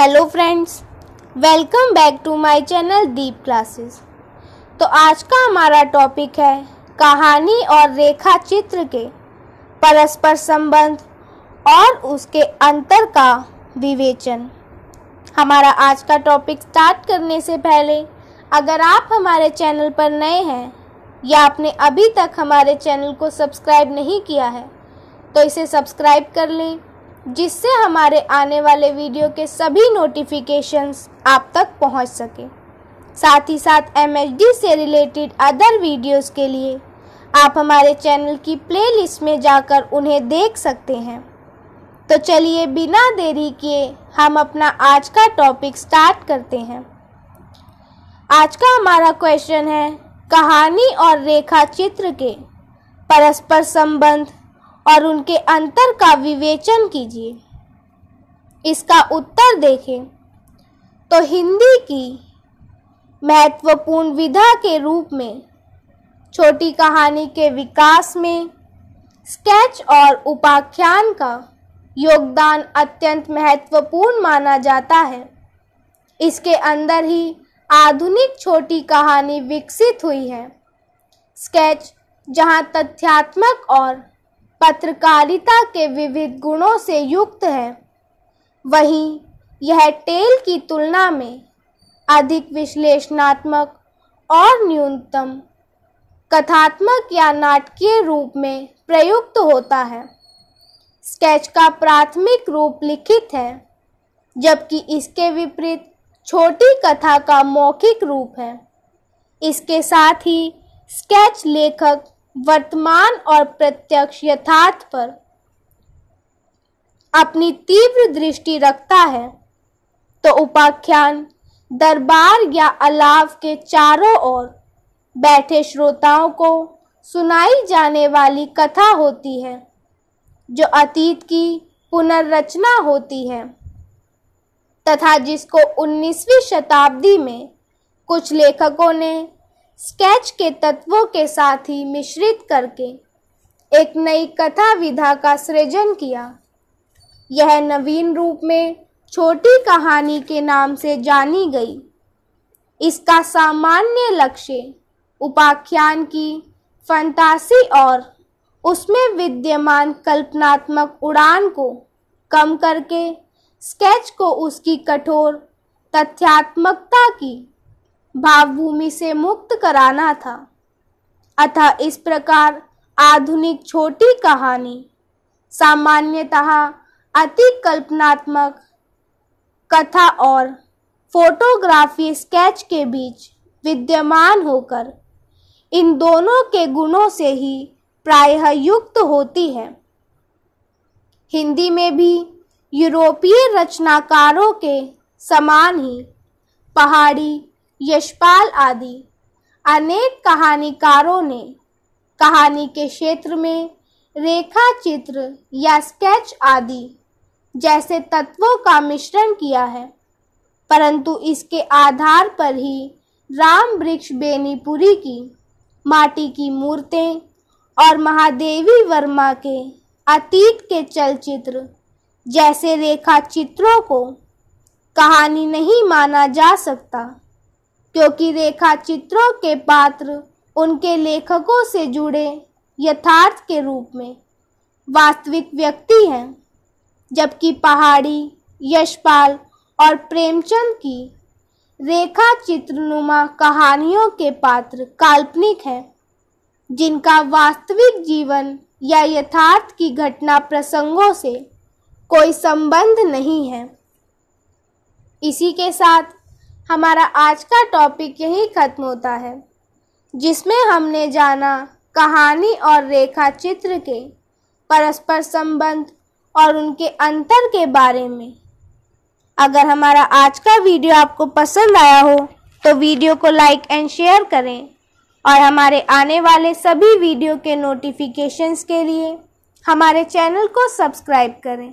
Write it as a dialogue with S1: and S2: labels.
S1: hello friends welcome back to my channel Deep classes तो आज का हमारा टॉपिक है कहानी और रेखा चित्र के परस्पर संबंध और उसके अंतर का विवेचन हमारा आज का टॉपिक स्टार्ट करने से पहले अगर आप हमारे चैनल पर नए हैं या आपने अभी तक हमारे चैनल को सब्सक्राइब नहीं किया है तो इसे सब्सक्राइब कर लें जिससे हमारे आने वाले वीडियो के सभी नोटिफिकेशंस आप तक पहुंच सके साथ ही साथ एम से रिलेटेड अदर वीडियोस के लिए आप हमारे चैनल की प्लेलिस्ट में जाकर उन्हें देख सकते हैं तो चलिए बिना देरी किए हम अपना आज का टॉपिक स्टार्ट करते हैं आज का हमारा क्वेश्चन है कहानी और रेखा चित्र के परस्पर संबंध और उनके अंतर का विवेचन कीजिए इसका उत्तर देखें तो हिंदी की महत्वपूर्ण विधा के रूप में छोटी कहानी के विकास में स्केच और उपाख्यान का योगदान अत्यंत महत्वपूर्ण माना जाता है इसके अंदर ही आधुनिक छोटी कहानी विकसित हुई है स्केच जहां तथ्यात्मक और पत्रकारिता के विविध गुणों से युक्त है वहीं यह टेल की तुलना में अधिक विश्लेषणात्मक और न्यूनतम कथात्मक या नाटकीय रूप में प्रयुक्त होता है स्केच का प्राथमिक रूप लिखित है जबकि इसके विपरीत छोटी कथा का मौखिक रूप है इसके साथ ही स्केच लेखक वर्तमान और प्रत्यक्ष यथार्थ पर अपनी तीव्र दृष्टि रखता है तो उपाख्यान दरबार या अलाव के चारों ओर बैठे श्रोताओं को सुनाई जाने वाली कथा होती है जो अतीत की पुनर्रचना होती है तथा जिसको 19वीं शताब्दी में कुछ लेखकों ने स्केच के तत्वों के साथ ही मिश्रित करके एक नई कथा विधा का सृजन किया यह नवीन रूप में छोटी कहानी के नाम से जानी गई इसका सामान्य लक्ष्य उपाख्यान की फंतासी और उसमें विद्यमान कल्पनात्मक उड़ान को कम करके स्केच को उसकी कठोर तथ्यात्मकता की भावभूमि से मुक्त कराना था अतः इस प्रकार आधुनिक छोटी कहानी सामान्यतः अति कल्पनात्मक कथा और फोटोग्राफी स्केच के बीच विद्यमान होकर इन दोनों के गुणों से ही प्रायः युक्त होती है हिंदी में भी यूरोपीय रचनाकारों के समान ही पहाड़ी यशपाल आदि अनेक कहानीकारों ने कहानी के क्षेत्र में रेखा चित्र या स्केच आदि जैसे तत्वों का मिश्रण किया है परंतु इसके आधार पर ही राम वृक्ष बेनीपुरी की माटी की मूर्तें और महादेवी वर्मा के अतीत के चलचित्र जैसे रेखा चित्रों को कहानी नहीं माना जा सकता क्योंकि रेखा चित्रों के पात्र उनके लेखकों से जुड़े यथार्थ के रूप में वास्तविक व्यक्ति हैं जबकि पहाड़ी यशपाल और प्रेमचंद की रेखा चित्रनुमा कहानियों के पात्र काल्पनिक हैं जिनका वास्तविक जीवन या यथार्थ की घटना प्रसंगों से कोई संबंध नहीं है इसी के साथ हमारा आज का टॉपिक यही खत्म होता है जिसमें हमने जाना कहानी और रेखा चित्र के परस्पर संबंध और उनके अंतर के बारे में अगर हमारा आज का वीडियो आपको पसंद आया हो तो वीडियो को लाइक एंड शेयर करें और हमारे आने वाले सभी वीडियो के नोटिफिकेशंस के लिए हमारे चैनल को सब्सक्राइब करें